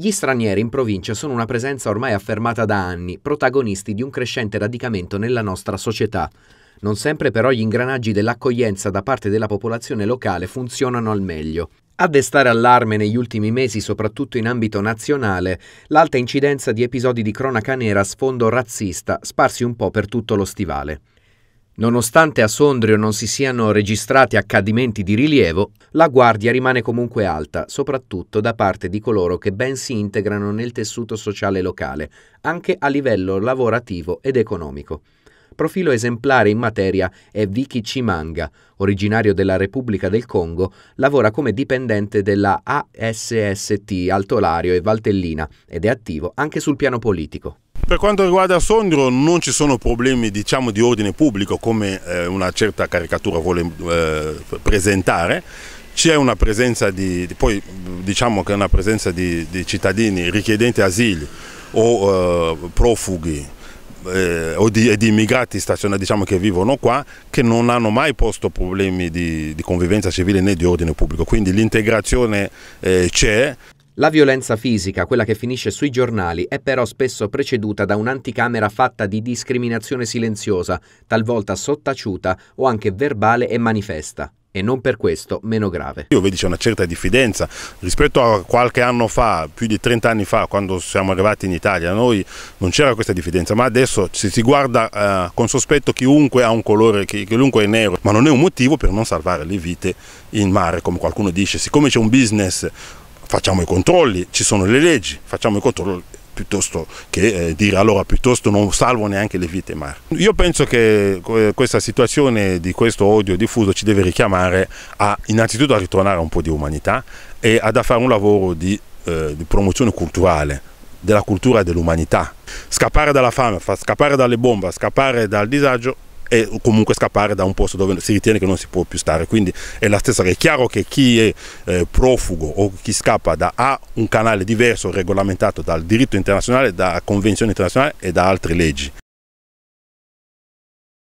Gli stranieri in provincia sono una presenza ormai affermata da anni, protagonisti di un crescente radicamento nella nostra società. Non sempre però gli ingranaggi dell'accoglienza da parte della popolazione locale funzionano al meglio. A destare allarme negli ultimi mesi, soprattutto in ambito nazionale, l'alta incidenza di episodi di cronaca nera a sfondo razzista sparsi un po' per tutto lo stivale. Nonostante a Sondrio non si siano registrati accadimenti di rilievo, la guardia rimane comunque alta, soprattutto da parte di coloro che ben si integrano nel tessuto sociale locale, anche a livello lavorativo ed economico. Profilo esemplare in materia è Vicky Cimanga, originario della Repubblica del Congo, lavora come dipendente della ASST Altolario e Valtellina ed è attivo anche sul piano politico. Per quanto riguarda Sondrio non ci sono problemi diciamo, di ordine pubblico come eh, una certa caricatura vuole eh, presentare, c'è una presenza, di, poi, diciamo una presenza di, di, cittadini richiedenti asili o eh, profughi eh, o di, di immigrati stazionati diciamo, che vivono qua che non hanno mai posto problemi di, di convivenza civile né di ordine pubblico, quindi l'integrazione eh, c'è. La violenza fisica, quella che finisce sui giornali, è però spesso preceduta da un'anticamera fatta di discriminazione silenziosa, talvolta sottaciuta o anche verbale e manifesta e non per questo meno grave. Io vedo c'è una certa diffidenza rispetto a qualche anno fa, più di 30 anni fa, quando siamo arrivati in Italia, noi non c'era questa diffidenza, ma adesso si, si guarda eh, con sospetto chiunque ha un colore, chiunque è nero, ma non è un motivo per non salvare le vite in mare, come qualcuno dice, siccome c'è un business facciamo i controlli, ci sono le leggi, facciamo i controlli piuttosto che eh, dire allora piuttosto non salvo neanche le vite ma Io penso che eh, questa situazione di questo odio diffuso ci deve richiamare a, innanzitutto a ritornare un po' di umanità e ad a fare un lavoro di, eh, di promozione culturale della cultura dell'umanità. Scappare dalla fame, scappare dalle bombe, scappare dal disagio e comunque scappare da un posto dove si ritiene che non si può più stare. Quindi è la stessa cosa. È chiaro che chi è eh, profugo o chi scappa da A un canale diverso regolamentato dal diritto internazionale, da convenzioni internazionali e da altre leggi.